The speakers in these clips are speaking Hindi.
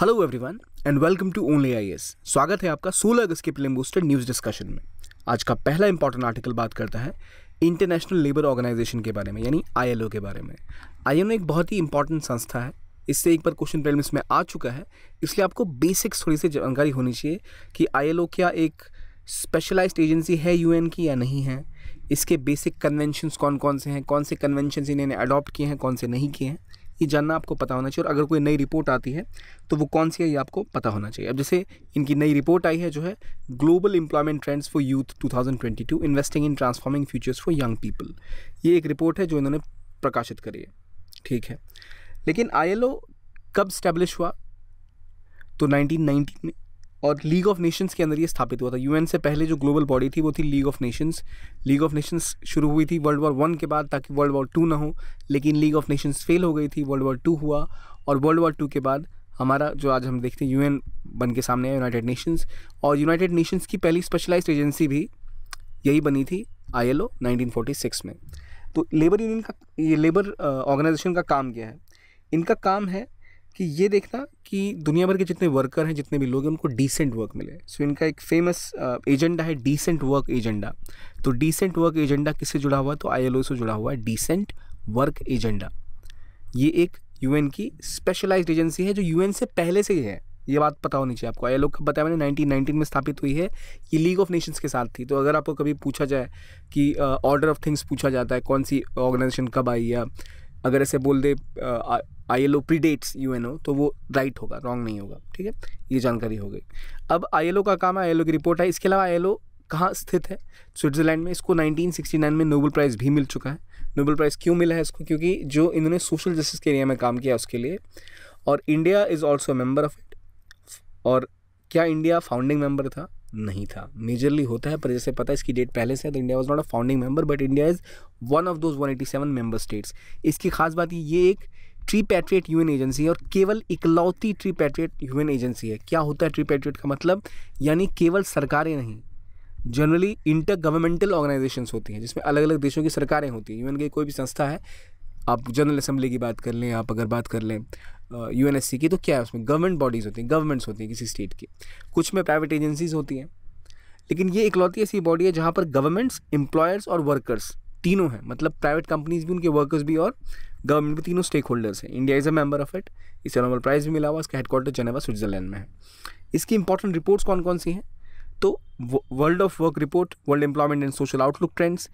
hello everyone and welcome to only S स्वागत है आपका 16 अगस्त के प्लेम बूस्टर न्यूज़ डिस्कशन में आज का पहला इंपॉर्टेंट आर्टिकल बात करता है इंटरनेशनल लेबर ऑर्गेनाइजेशन के बारे में यानी आईएलओ के बारे में आईएलओ एक बहुत ही इंपॉर्टेंट संस्था है इससे एक बार क्वेश्चन प्रेम इसमें आ चुका है इसलिए आपको बेसिक्स थोड़ी सी जानकारी होनी चाहिए कि आई क्या एक स्पेशलाइज एजेंसी है यू की या नहीं है इसके बेसिक कन्वेंशन कौन कौन से हैं कौन से कन्वेंशन इन्होंने अडॉप्ट किए हैं कौन से नहीं किए हैं ये जानना आपको पता होना चाहिए और अगर कोई नई रिपोर्ट आती है तो वो कौन सी है ये आपको पता होना चाहिए अब जैसे इनकी नई रिपोर्ट आई है जो है global employment trends for youth 2022 investing in transforming futures for young people ये एक रिपोर्ट है जो इन्होंने प्रकाशित करी है ठीक है लेकिन आई कब स्टैब्लिश हुआ तो नाइनटीन में और लीग ऑफ नेशंस के अंदर ये स्थापित हुआ था यूएन से पहले जो ग्लोबल बॉडी थी वो थी League of Nations League of Nations शुरू हुई थी वर्ल्ड वॉर वन के बाद ताकि वर्ल्ड वॉर टू ना हो लेकिन लीग ऑफ नेशंस फेल हो गई थी वर्ल्ड वॉर टू हुआ और वर्ल्ड वॉर टू के बाद हमारा जो आज हम देखते हैं यू बन के सामने है यूनाइटेड नेशंस और यूनाइटेड नेशंस की पहली स्पेशलाइज्ड एजेंसी भी यही बनी थी आई एल में तो लेबर यूनियन का ये लेबर ऑर्गेनाइजेशन uh, का काम क्या है इनका काम है कि ये देखना कि दुनिया भर के जितने वर्कर हैं जितने भी लोग हैं उनको डिसेंट वर्क मिले सो इनका एक फेमस एजेंडा uh, है डिसेंट वर्क एजेंडा तो डिसेंट वर्क एजेंडा किससे जुड़ा हुआ तो आई से जुड़ा हुआ है डिसेंट वर्क एजेंडा ये एक यूएन की स्पेशलाइज्ड एजेंसी है जो यूएन से पहले से ही है ये बात पता होनी चाहिए आपको आई एल कब बताया मैंने 1919 में स्थापित हुई है ये लीग ऑफ नेशंस के साथ थी तो अगर आपको कभी पूछा जाए कि ऑर्डर ऑफ थिंग्स पूछा जाता है कौन सी ऑर्गेनाइजेशन कब आई या अगर ऐसे बोल दे I L O predates U N O तो वो राइट होगा रॉन्ग नहीं होगा ठीक है ये जानकारी हो गई अब आई एल ओ का काम है आई एल ओ की रिपोर्ट है इसके अलावा आई एल ओ कहाँ स्थित है स्विट्जरलैंड में इसको 1969 में नोबल प्राइज़ भी मिल चुका है नोबल प्राइज़ क्यों मिला है इसको क्योंकि जो इन्होंने सोशल जस्टिस के एरिया में काम किया उसके लिए और India is also member of it और क्या इंडिया फाउंडिंग मेम्बर था नहीं था मेजरली होता है पर जैसे पता है इसकी डेट पहले से है तो India was not a founding member but India is one of those 187 member states इसकी खास बात ये एक ट्री पैट्रियट यूएन एजेंसी है और केवल इकलौती ट्री पैट्रियट यूएन एजेंसी है क्या होता है ट्री पैट्रिएट का मतलब यानी केवल सरकारें नहीं जनरली इंटर गवर्नमेंटल ऑर्गेनाइजेशंस होती हैं जिसमें अलग अलग देशों की सरकारें होती हैं यूएन की कोई भी संस्था है आप जनरल असेंबली की बात कर लें आप अगर बात कर लें यू की तो क्या है उसमें गवर्नमेंट बॉडीज़ होती हैं गवर्नमेंट्स होती हैं किसी स्टेट की कुछ में प्राइवेट एजेंसीज़ होती हैं लेकिन ये इकलौती ऐसी बॉडी है जहाँ पर गवर्नमेंट्स एम्प्लॉयर्स और वर्कर्स तीनों हैं मतलब प्राइवेट कंपनीज भी उनके वर्कर्स भी और गवर्नमेंट भी तीनों स्टेक होल्डर्स हैं India is a member of it इसे नोबल प्राइज़ भी मिला हुआ इसका हेडक्वार्टर जनेवा स्विट्जरलैंड में है इसकी इंपॉर्टेंट रिपोर्ट्स कौन कौन सी हैं तो world of work report world employment and social outlook trends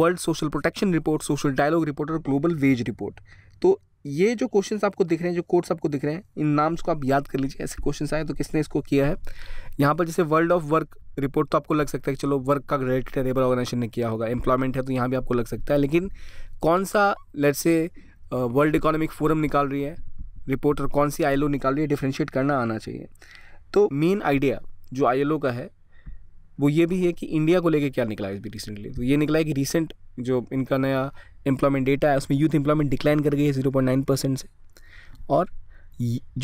world social protection report social dialogue report और ग्लोबल वेज रिपोर्ट तो ये जो क्वेश्चन आपको दिख रहे हैं जो कोर्ट्स आपको दिख रहे हैं इन नाम्स को आप याद कर लीजिए ऐसे क्वेश्चन आए तो किसने इसको किया है यहाँ पर जैसे वर्ल्ड ऑफ वर्क रिपोर्ट तो आपको लग सकता है कि चलो वर्क का रिलेटेड है लेबर ऑर्गेनाइजेशन ने किया होगा एम्प्लॉयमेंट है तो यहाँ भी आपको लग सकता है लेकिन कौन सा लेट से वर्ल्ड इकोनॉमिक फोरम निकाल रही है रिपोर्ट और कौन सी आई निकाल रही है डिफ्रेंशिएट करना आना चाहिए तो मेन आइडिया जो आई का है वो ये भी है कि इंडिया को लेके क्या निकला है इस भी रिसेंटली तो ये निकला है कि रिसेंट जो इनका नया एम्प्लॉयमेंट डेटा है उसमें यूथ एम्प्लॉयमेंट डिक्लाइन कर गई है जीरो पॉइंट नाइन परसेंट से और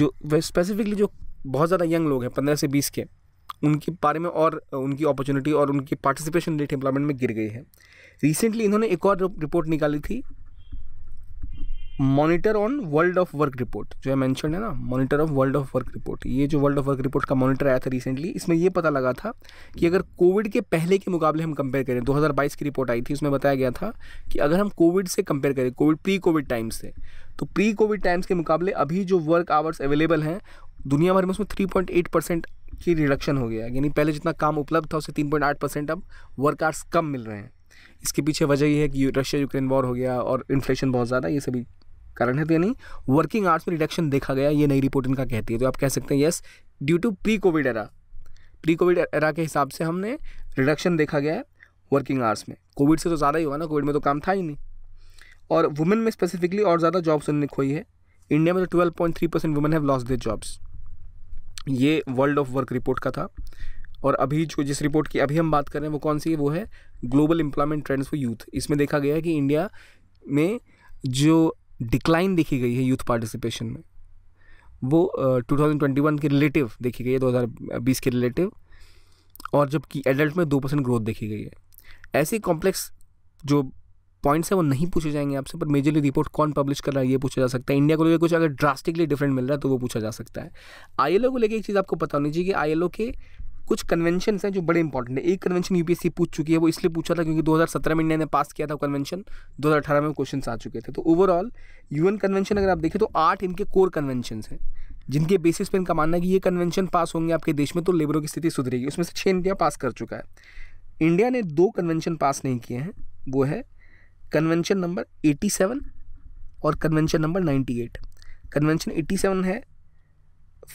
जो स्पेसिफिकली जो बहुत ज़्यादा यंग लोग हैं पंद्रह से बीस के उनके बारे में और उनकी अपॉर्चुनिटी और उनकी पार्टिसिपेशन रेट एम्प्लॉयमेंट में गिर गई है रिसेंटली इन्होंने एक और रिपोर्ट निकाली थी monitor on world of work report जो है मैंशन है ना monitor of world of work report ये जो वर्ल्ड ऑफ वर्क रिपोर्ट का मॉनिटर आया था रिसेंटली इसमें ये पता लगा था कि अगर कोविड के पहले के मुकाबले हम कंपेयर करें 2022 की रिपोर्ट आई थी उसमें बताया गया था कि अगर हम कोविड से कंपेयर करें कोविड प्री कोविड टाइम्स से तो प्री कोविड टाइम्स के मुकाबले अभी जो वर्क आवर्स अवेलेबल हैं दुनिया भर में उसमें थ्री परसेंट की रिडक्शन हो गया यानी पहले जितना काम उपलब्ध था उससे तीन परसेंट अब वर्क आवर्स कम मिल रहे हैं इसके पीछे वजह यह है कि रशिया यूक्रेन वॉर हो गया और इन्फ्लेशन बहुत ज़्यादा ये सभी कारण है तो यानी वर्किंग आवर्स में रिडक्शन देखा गया ये नई रिपोर्ट इनका कहती है तो आप कह सकते हैं yes due to pre Covid era pre Covid era के हिसाब से हमने रिडक्शन देखा गया है वर्किंग आवर्स में कोविड से तो ज़्यादा ही हुआ ना कोविड में तो काम था ही नहीं और वुमेन में स्पेसिफिकली और ज़्यादा जॉब्स उन्होंने खोई है इंडिया में तो twelve point three percent women have lost their jobs ये वर्ल्ड ऑफ वर्क रिपोर्ट का था और अभी जो जिस रिपोर्ट की अभी हम बात कर रहे हैं वो कौन सी है वो है global employment trends for youth इसमें देखा गया है कि इंडिया में जो डिक्लाइन देखी गई है यूथ पार्टिसिपेशन में वो टू थाउजेंड ट्वेंटी वन के रिलेटिव देखी गई है दो हज़ार बीस के रिलेटिव और जबकि एडल्ट में दो परसेंट ग्रोथ देखी गई है ऐसे कॉम्प्लेक्स जो पॉइंट्स हैं वो नहीं पूछे जाएंगे आपसे पर मेजरली रिपोर्ट कौन पब्लिश कर रहा है ये पूछा जा सकता है इंडिया को लेकर कुछ अगर ड्रास्टिकली डिफरेंट मिल रहा है तो वो पूछा जा सकता है आई को लेकर एक चीज़ आपको पता होनी चाहिए कि आई के कुछ कन्वेंशन हैं जो बड़े इंपॉर्टेंट है एक कन्वेंशन यूपीएससी पूछ चुकी है वो इसलिए पूछा था क्योंकि 2017 में इंडिया ने पास किया था कन्वेंशन 2018 में क्वेश्चन आ चुके थे तो ओवरऑल यूएन कन्वेंशन अगर आप देखें तो आठ इनके कोर कन्वेंशन हैं जिनके बेसिस पर इनका मानना है कि ये कन्वेंशन पास होंगे आपके देश में तो लेबरों की स्थिति सुधरेगी उसमें से छः इंडिया पास कर चुका है इंडिया ने दो कन्वेंशन पास नहीं किए हैं वो है कन्वेंशन नंबर एटी और कन्वेंशन नंबर नाइन्टी कन्वेंशन 87 है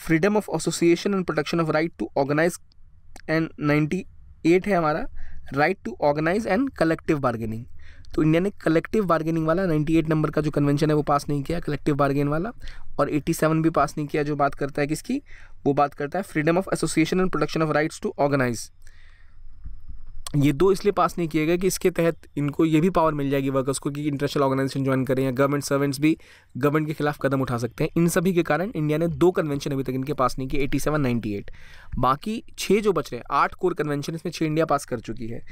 freedom of association and protection of right to organise and ninety eight है हमारा right to organise and collective bargaining तो इंडिया ने कलेक्टिव बार्गेनिंग वाला 98 नंबर का जो कन्वेंशन है वो पास नहीं किया कलेक्टिव बार्गेन वाला और 87 भी पास नहीं किया जो बात करता है किसकी वो बात करता है freedom of association and protection of rights to organise ये दो इसलिए पास नहीं किए गए कि इसके तहत इनको ये भी पावर मिल जाएगी वर्कर्स को कि इंटरनेशनल ऑर्गेनाइजेशन ज्वाइन करें या गवर्नमेंट सर्वेंट्स भी गवर्नमेंट के खिलाफ कदम उठा सकते हैं इन सभी के कारण इंडिया ने दो कन्वेंशन अभी तक इनके पास नहीं किए एटी सेवन नाइन्टी एट बाकी छः जो बच रहे हैं आठ कोर कन्वेंशन इसमें छः इंडिया पास कर चुकी है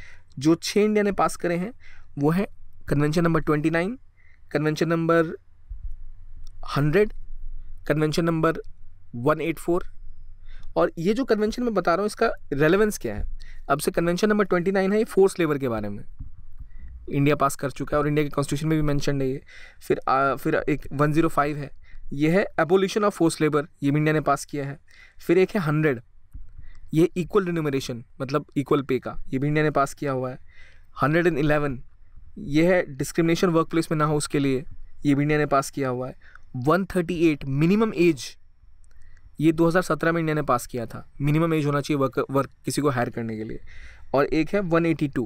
जो छः इंडिया ने पास करे हैं वो है convention number twenty nine convention number hundred convention number one eight four और ये जो कन्वेंशन मैं बता रहा हूँ इसका रेलेवेंस क्या है अब से कन्वेंशन नंबर ट्वेंटी नाइन है ये फोर्स लेबर के बारे में इंडिया पास कर चुका है और इंडिया के कॉन्स्टिट्यूशन में भी मैंशन है ये फिर आ, फिर एक वन जीरो फाइव है ये है एबोल्यूशन ऑफ फोर्स लेबर ये भी इंडिया ने पास किया है फिर एक है हंड्रेड ये इक्वल रिनोमेशन मतलब इक्वल पे का ये भी इंडिया ने पास किया हुआ है हंड्रेड एंड इलेवन ये है डिस्क्रिमिनेशन वर्क प्लेस में ना हो उसके लिए ये भी इंडिया ने पास किया हुआ है one thirty eight minimum age ये 2017 में इंडिया ने पास किया था मिनिमम एज होना चाहिए वर्क वर्क किसी को हायर करने के लिए और एक है 182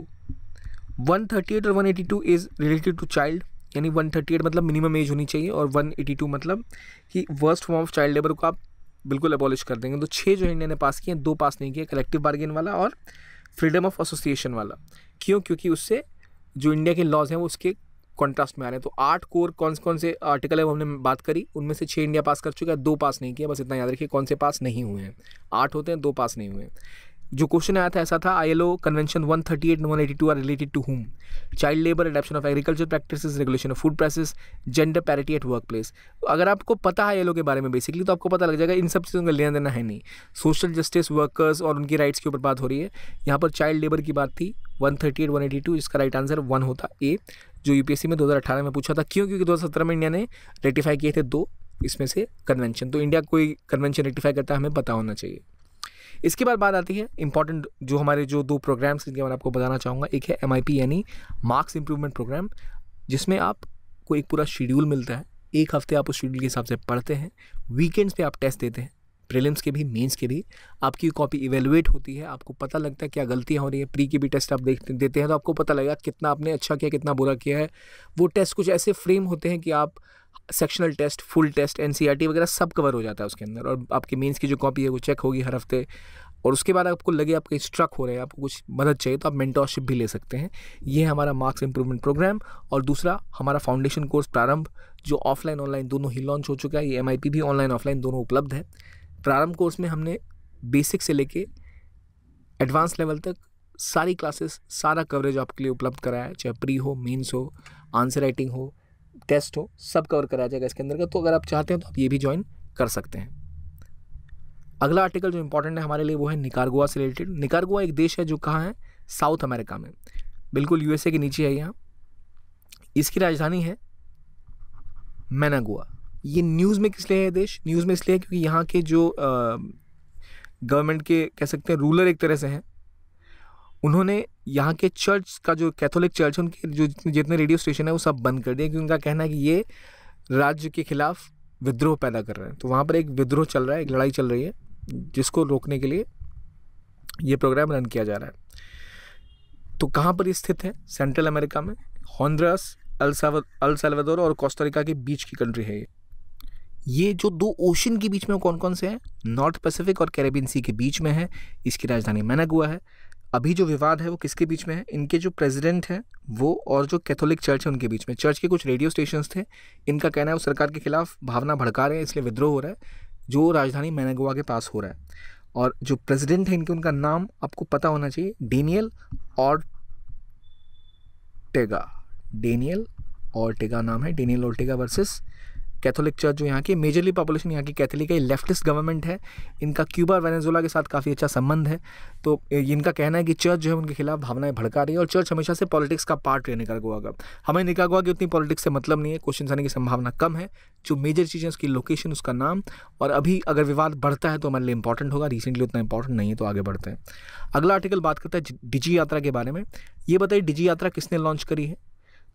138 और 182 इज़ रिलेटेड टू चाइल्ड यानी 138 मतलब मिनिमम एज होनी चाहिए और 182 मतलब कि worst form of child labour को आप बिल्कुल अबॉलिश कर देंगे तो छः जो इंडिया ने पास किए हैं दो पास नहीं किए कलेक्टिव बार्गेन वाला और फ्रीडम ऑफ एसोसिएशन वाला क्यों क्योंकि उससे जो इंडिया के लॉज हैं वो उसके कॉन्ट्रास्ट में आ रहे हैं तो आठ कोर कौन से कौन से आर्टिकल है वो हमने बात करी उनमें से छः इंडिया पास कर चुका है दो पास नहीं किया बस इतना याद रखिए कौन से पास नहीं हुए हैं आठ होते हैं दो पास नहीं हुए हैं जो क्वेश्चन आया था ऐसा था I L O convention one thirty eight one eighty two are related to home child labour adoption of agriculture practice regulation of food prices gender parity at workplace अगर आपको पता है आई एल ओ के बारे में बेसिकली तो आपको पता लग जाएगा इन सब चीज़ों का लेना देना है नहीं सोशल जस्टिस वर्कर्स और उनकी राइट्स के ऊपर बात हो रही है यहाँ पर चाइल्ड लेबर की बात थी one thirty eight one eighty two इसका राइट आंसर वन होता ए जो यू में अठारह में पूछा था क्यों क्योंकि सत्रह में इंडिया ने रेटिफाई किए थे दो इसमें से कन्वेंशन तो इंडिया कोई कन्वेंशन रेटिफाई करता है हमें पता होना चाहिए इसके बाद बात आती है इंपॉर्टेंट जो हमारे जो दो प्रोग्राम्स जिनके बारे में आपको बताना चाहूँगा एक है एम यानी मार्क्स इंप्रूवमेंट प्रोग्राम जिसमें आपको एक पूरा शेड्यूल मिलता है एक हफ्ते आप उस शेड्यूल के हिसाब से पढ़ते हैं वीकेंड्स पे आप टेस्ट देते हैं प्रीलिम्स के भी मेंस के भी आपकी कॉपी इवेलुएट होती है आपको पता लगता है क्या गलतियाँ हो रही है प्री के भी टेस्ट आप देख देते हैं तो आपको पता लगेगा कितना आपने अच्छा किया कितना बुरा किया है वो टेस्ट कुछ ऐसे फ्रेम होते हैं कि आप सेक्शनल टेस्ट फुल टेस्ट एन वगैरह सब कवर हो जाता है उसके अंदर और आपकी मीन्स की जो कॉपी है वो चेक होगी हर हफ्ते और उसके बाद आपको लगे आप कहीं स्ट्रक हो रहे हैं आपको कुछ मदद चाहिए तो आप मेंटोरशिप भी ले सकते हैं ये है हमारा मार्क्स इंप्रूवमेंट प्रोग्राम और दूसरा हमारा फाउंडेशन कोर्स प्रारंभ जो ऑफलाइन ऑनलाइन दोनों ही लॉन्च हो चुका है ये एम भी ऑनलाइन ऑफलाइन दोनों उपलब्ध है प्रारंभ कोर्स में हमने बेसिक से लेके एडवांस लेवल तक सारी क्लासेस सारा कवरेज आपके लिए उपलब्ध कराया है चाहे प्री हो मीन्स हो आंसर राइटिंग हो टेस्ट हो सब कवर कराया जाएगा इसके अंदर का तो अगर आप चाहते हैं तो आप ये भी ज्वाइन कर सकते हैं अगला आर्टिकल जो इम्पोर्टेंट है हमारे लिए वो है निकारगुआ से रिलेटेड निकारगुआ एक देश है जो कहाँ है साउथ अमेरिका में बिल्कुल यूएसए के नीचे है यहाँ इसकी राजधानी है मैनागुआ ये न्यूज़ में किस लिए है देश न्यूज़ में इसलिए है क्योंकि यहाँ के जो गवर्नमेंट के कह सकते हैं रूलर एक तरह से हैं उन्होंने यहाँ के चर्च का जो कैथोलिक चर्च है उनके जो जितने रेडियो स्टेशन है वो सब बंद कर दिए क्योंकि उनका कहना है कि ये राज्य के खिलाफ विद्रोह पैदा कर रहे हैं तो वहाँ पर एक विद्रोह चल रहा है एक लड़ाई चल रही है जिसको रोकने के लिए ये प्रोग्राम रन किया जा रहा है तो कहाँ पर स्थित है सेंट्रल अमेरिका में हॉन्ड्रास अल सल्वाडोर और कोस्टारिका के बीच की कंट्री है ये ये जो दो ओशन के बीच में कौन कौन से हैं नॉर्थ पैसिफिक और कैरेबियन सी के बीच में है इसकी राजधानी मैनागुआ है अभी जो विवाद है वो किसके बीच में है इनके जो प्रेसिडेंट हैं वो और जो कैथोलिक चर्च है उनके बीच में चर्च के कुछ रेडियो स्टेशन थे इनका कहना है वो सरकार के खिलाफ भावना भड़का रहे हैं इसलिए विद्रोह हो रहा है जो राजधानी मैनागोवा के पास हो रहा है और जो प्रेसिडेंट है इनके उनका नाम आपको पता होना चाहिए डेनियल और टेगा डेनियल और टेगा नाम है डेनियल और टेगा वर्सेस कैथोलिक चर्च जो यहाँ की मेजरली पॉपुलेशन यहाँ की कैथोलिक है लेफ्टिस्ट गवर्नमेंट है इनका क्यूबा वेनेजुला के साथ काफ़ी अच्छा संबंध है तो इनका कहना है कि चर्च जो है उनके खिलाफ भावनाएं भड़का रही है और चर्च हमेशा से पॉलिटिक्स का पार्ट रहे निकागोआ का हमें निकागोआ की उतनी पॉलिटिक्स से मतलब नहीं है क्वेश्चन आने की संभावना कम है जो मेजर चीज़ें उसकी लोकेशन उसका नाम और अभी अगर विवाद बढ़ता है तो हमारे लिए इंपॉर्टेंट होगा रिसेंटली उतना इंपॉर्टेंट नहीं है तो आगे बढ़ते हैं अगला आर्टिकल बात करता है डिजी यात्रा के बारे में ये बताइए डिजी यात्रा किसने लॉन्च करी है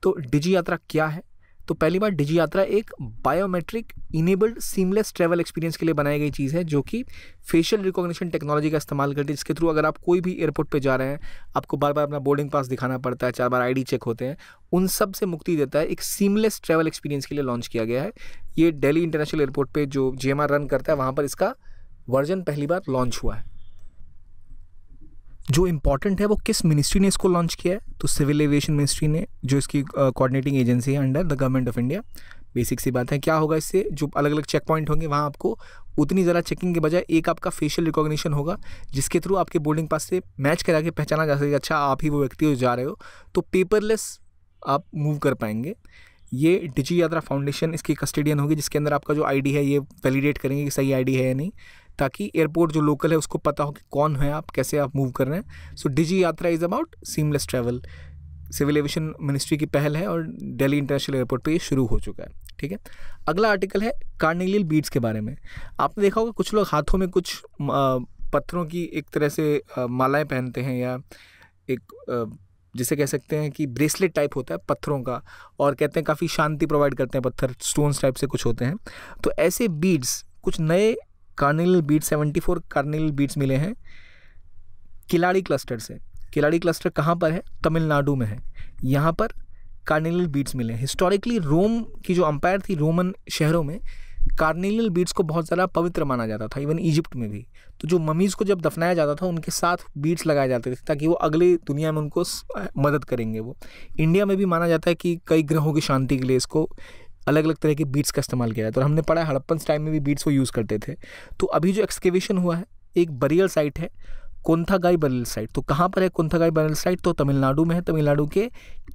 तो डिजी यात्रा क्या है तो पहली बार डिजी यात्रा एक biometric enabled seamless travel experience के लिए बनाई गई चीज़ है जो कि फेशियल रिकॉग्निशन टेक्नोलॉजी का इस्तेमाल करती है जिसके थ्रू अगर आप कोई भी एयरपोर्ट पे जा रहे हैं आपको बार बार अपना बोर्डिंग पास दिखाना पड़ता है चार बार आई चेक होते हैं उन सब से मुक्ति देता है एक सीमलेस ट्रैवल एक्सपीरियंस के लिए लॉन्च किया गया है ये डेली इंटरनेशनल एयरपोर्ट पर जो जी रन करता है वहाँ पर इसका वर्जन पहली बार लॉन्च हुआ है जो इम्पॉर्टेंट है वो किस मिनिस्ट्री ने इसको लॉन्च किया है तो सिविल एविएशन मिनिस्ट्री ने जो इसकी कोऑर्डिनेटिंग uh, एजेंसी है under the government of India basic सी बात है क्या होगा इससे जो अलग अलग चेक पॉइंट होंगे वहाँ आपको उतनी ज़्यादा चेकिंग के बजाय एक आपका फेशियल रिकॉग्निशन होगा जिसके थ्रू आपके बोर्डिंग पास से मैच करा के पहचाना जा सके अच्छा आप ही वो व्यक्ति हो जा रहे हो तो पेपरलेस आप मूव कर पाएंगे ये डिजी यात्रा फाउंडेशन इसकी कस्टडियन होगी जिसके अंदर आपका जो आईडी है ये वैलिडेट करेंगे कि सही आईडी है या नहीं ताकि एयरपोर्ट जो लोकल है उसको पता हो कि कौन है आप कैसे आप मूव कर रहे हैं so Digi Yatra is about seamless travel civil aviation ministry की पहल है और दिल्ली इंटरनेशनल एयरपोर्ट पे ये शुरू हो चुका है ठीक है अगला आर्टिकल है कार्नेलियल बीड्स के बारे में आपने देखा होगा कुछ लोग हाथों में कुछ पत्थरों की एक तरह से मालाएं पहनते हैं या एक जिसे कह सकते हैं कि ब्रेसलेट टाइप होता है पत्थरों का और कहते हैं काफ़ी शांति प्रोवाइड करते हैं पत्थर स्टोन्स टाइप से कुछ होते हैं तो ऐसे बीड्स कुछ नए कार्निल बीट फोर कार्निल बीट्स मिले हैं किलाड़ी क्लस्टर से किलाड़ी क्लस्टर कहाँ पर है तमिलनाडु में है यहाँ पर कार्निल बीट्स मिले हैं हिस्टोरिकली रोम की जो अंपायर थी रोमन शहरों में कार्निलियल बीट्स को बहुत ज़्यादा पवित्र माना जाता था इवन इजिप्ट में भी तो जो ममीज़ को जब दफनाया जाता था उनके साथ बीट्स लगाए जाते थे ताकि वो अगले दुनिया में उनको मदद करेंगे वो इंडिया में भी माना जाता है कि कई ग्रहों की शांति के लिए इसको अलग अलग तरह के बीट्स का इस्तेमाल किया जाता है और हमने पढ़ा हड़प्पन टाइम में भी बीट्स को यूज़ करते थे तो अभी जो एक्सकेवेशन हुआ है एक बरियल साइट है कोंथागाई बरियल साइट तो कहाँ पर है कोंथागाई बरियल साइट तो तमिलनाडु में है तमिलनाडु के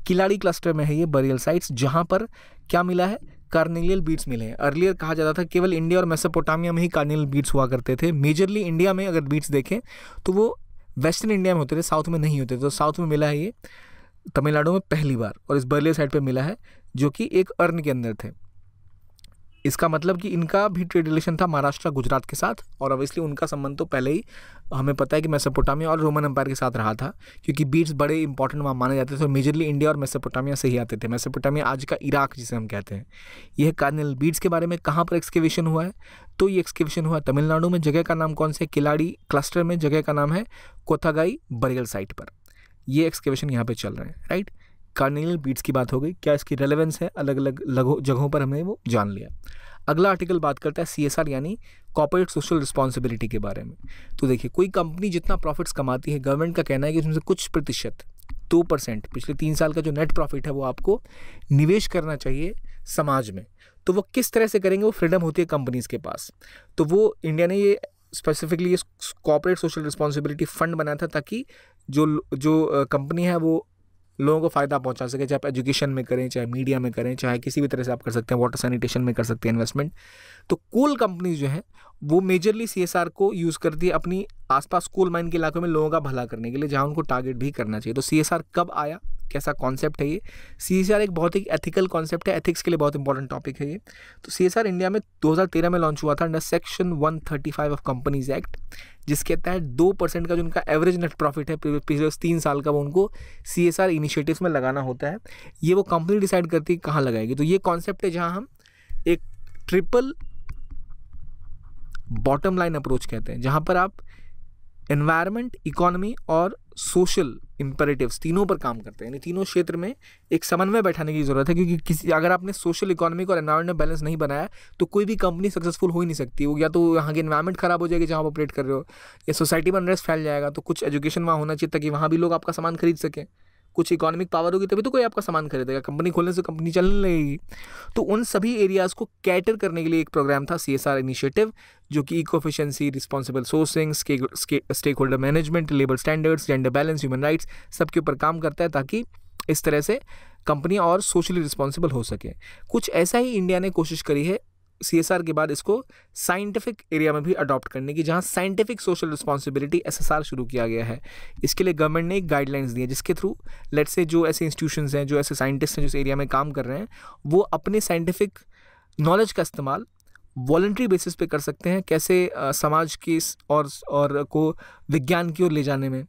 किलाड़ी क्लस्टर में है ये बरियल साइट्स जहाँ पर क्या मिला है कार्नेलियल बीट्स मिले हैं अर्लियर कहा जाता था केवल इंडिया और मेसोपोटामिया में ही कार्नेलियल बीट्स हुआ करते थे मेजरली इंडिया में अगर बीट्स देखें तो वो वेस्टर्न इंडिया में होते थे साउथ में नहीं होते थे तो साउथ में मिला है ये तमिलनाडु में पहली बार और इस बर्ले साइड पे मिला है जो कि एक अर्न के अंदर थे इसका मतलब कि इनका भी ट्रेड रिलेशन था महाराष्ट्र गुजरात के साथ और ऑब्वियसली उनका संबंध तो पहले ही हमें पता है कि मेसोपोटामिया और रोमन एम्पायर के साथ रहा था क्योंकि बीट्स बड़े इंपॉर्टेंट वहाँ माने जाते थे और मेजरली इंडिया और मेसोपोटामिया से ही आते थे मेसोपोटामिया आज का इराक जिसे हम कहते हैं यह कार्नल बीट्स के बारे में कहाँ पर एक्सकेवेशन हुआ है तो ये एक्सकेवेशन हुआ तमिलनाडु में जगह का नाम कौन सा है किलाड़ी क्लस्टर में जगह का नाम है कोथागाई बरियल साइट पर ये एक्सकेवेशन यहाँ पे चल रहे हैं राइट कार्नेलियल बीट्स की बात हो गई क्या इसकी रेलेवेंस है अलग अलग जगहों पर हमने वो जान लिया अगला आर्टिकल बात करता है सीएसआर यानी कॉपोरेट सोशल रिस्पॉन्सिबिलिटी के बारे में तो देखिए कोई कंपनी जितना प्रॉफिट्स कमाती है गवर्नमेंट का कहना है कि उसमें से कुछ प्रतिशत दो परसेंट पिछले तीन साल का जो नेट प्रॉफिट है वो आपको निवेश करना चाहिए समाज में तो वो किस तरह से करेंगे वो फ्रीडम होती है कंपनीज़ के पास तो वो इंडिया ने ये स्पेसिफिकली ये कॉपोरेट सोशल रिस्पॉन्सिबिलिटी फंड बनाया था ताकि जो जो कंपनी है वो लोगों को फ़ायदा पहुंचा सके चाहे आप एजुकेशन में करें चाहे मीडिया में करें चाहे किसी भी तरह से आप कर सकते हैं वाटर सैनिटेशन में कर सकते हैं इन्वेस्टमेंट तो कोल कंपनीज जो हैं वो मेजरली सी को यूज़ करती है अपनी आसपास कोल माइन के इलाकों में लोगों का भला करने के लिए जहाँ उनको टारगेट भी करना चाहिए तो सी कब आया कैसा कॉन्सेप्ट है ये सी एक बहुत ही एथिकल कॉन्सेप्ट है एथिक्स के लिए बहुत इंपॉर्टेंट टॉपिक है ये तो सी इंडिया में 2013 में लॉन्च हुआ था under section 135 of companies act जिसके तहत दो परसेंट का जो उनका एवरेज नेट प्रॉफिट है पिछले तीन साल का वो उनको सी एस इनिशिएटिव में लगाना होता है ये वो कंपनी डिसाइड करती है कहाँ लगाएगी तो ये कॉन्सेप्ट है जहाँ हम एक ट्रिपल बॉटम लाइन अप्रोच कहते हैं जहाँ पर आप इन्वायरमेंट इकोनॉमी और सोशल इंपरेटिव्स तीनों पर काम करते हैं यानी तीनों क्षेत्र में एक समन्वय बैठाने की ज़रूरत है क्योंकि किसी अगर आपने सोशल इकोनॉमिक और एनवायरमेंट बैलेंस नहीं बनाया तो कोई भी कंपनी सक्सेसफुल हो ही नहीं सकती वो या तो यहाँ की इन्वायरमेंट खराब हो जाएगी जहाँ आप ऑपरेट कर रहे हो या सोसाइटी में अनरेस्ट फैल जाएगा तो कुछ एजुकेशन वहाँ होना चाहिए ताकि वहाँ भी लोग आपका सामान खरीद सकें कुछ इकोनॉमिक पावर होगी तभी तो कोई आपका सामान खरीदेगा कंपनी खोलने से कंपनी चलने लगेगी तो उन सभी एरियाज़ को कैटर करने के लिए एक प्रोग्राम था सी इनिशिएटिव जो कि eco efficiency responsible sourcing stakeholder management labour standards gender balance human rights सबके ऊपर काम करता है ताकि इस तरह से कंपनी और सोशली रिस्पॉन्सिबल हो सके कुछ ऐसा ही इंडिया ने कोशिश करी है सी एस आर के बाद इसको साइंटिफिक एरिया में भी अडॉप्ट करने की जहाँ scientific social responsibility S S R शुरू किया गया है इसके लिए गवर्नमेंट ने एक गाइडलाइंस दी है जिसके थ्रू लेट से जो ऐसे इंस्टीट्यूशन हैं जो ऐसे साइंटिस्ट हैं जो इस एरिया में काम कर रहे हैं वो अपने साइंटिफिक नॉलेज का इस्तेमाल वॉल्ट्री बेसिस पे कर सकते हैं कैसे आ, समाज की और और को विज्ञान की ओर ले जाने में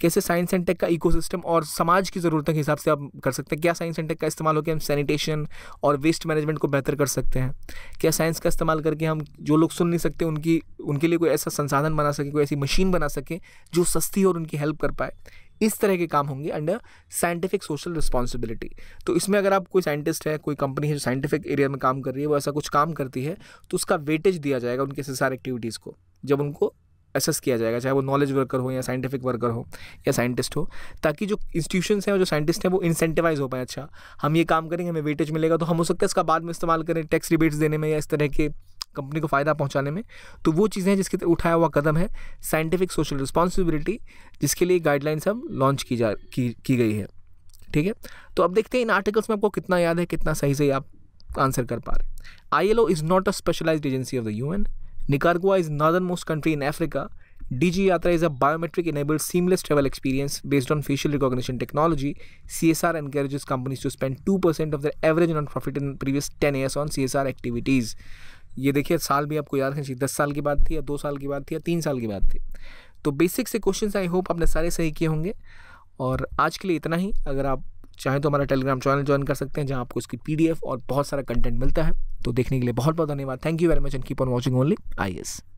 कैसे साइंस एंड टेक का इकोसिस्टम और समाज की ज़रूरतों के हिसाब से आप कर सकते हैं क्या साइंस एंड टेक का इस्तेमाल होकर हम सैनिटेशन और वेस्ट मैनेजमेंट को बेहतर कर सकते हैं क्या साइंस का इस्तेमाल करके हम जो लोग सुन नहीं सकते उनकी उनके लिए कोई ऐसा संसाधन बना सके कोई ऐसी मशीन बना सके जो सस्ती और उनकी हेल्प कर पाए इस तरह के काम होंगे अंडर साइंटिफिक सोशल रिस्पॉन्सिबिलिटी तो इसमें अगर आप कोई साइंटिस्ट है कोई कंपनी है जो साइंटिफिक एरिया में काम कर रही है वो ऐसा कुछ काम करती है तो उसका वेटेज दिया जाएगा उनके एस एक्टिविटीज़ को जब उनको एसेस किया जाएगा चाहे वो नॉलेज वर्कर हो या साइंटिफिक वर्कर हो या साइंटिस्ट हो ताकि जो इंस्टीट्यूशंस हैं और जो साइंटिस्ट हैं वो इंसेंटिवाइज हो पाए अच्छा हम ये काम करेंगे हमें वेटेज मिलेगा तो हम हो सकता है इसका बाद में इस्तेमाल करें टैक्स रिबेट्स देने में या इस तरह के कंपनी को फ़ायदा पहुंचाने में तो वो चीज़ें हैं जिसके उठाया हुआ कदम है साइंटिफिक सोशल रिस्पॉन्सिबिलिटी जिसके लिए गाइडलाइंस अब लॉन्च की जा की, की गई है ठीक है तो अब देखते हैं इन आर्टिकल्स में आपको कितना याद है कितना सही से आप आंसर कर पा रहे I L O is not a specialise agency of the U N Nicaragua is northern most country in Africa Digi Yatra is a biometric enabled seamless travel experience based on facial recognition technology C S R encourages companies to spend two percent of the average non profit in previous ten years on C S R activities ये देखिए साल भी आपको याद रखना चाहिए दस साल की बात थी या दो साल की बात थी या तीन साल की बात थी तो बेसिक से क्वेश्चन आई होप आपने सारे सही किए होंगे और आज के लिए इतना ही अगर आप चाहें तो हमारा टेलीग्राम चैनल ज्वाइन कर सकते हैं जहाँ आपको इसकी पीडीएफ और बहुत सारा कंटेंट मिलता है तो देखने के लिए बहुत बहुत धन्यवाद thank you very much and keep on watching only I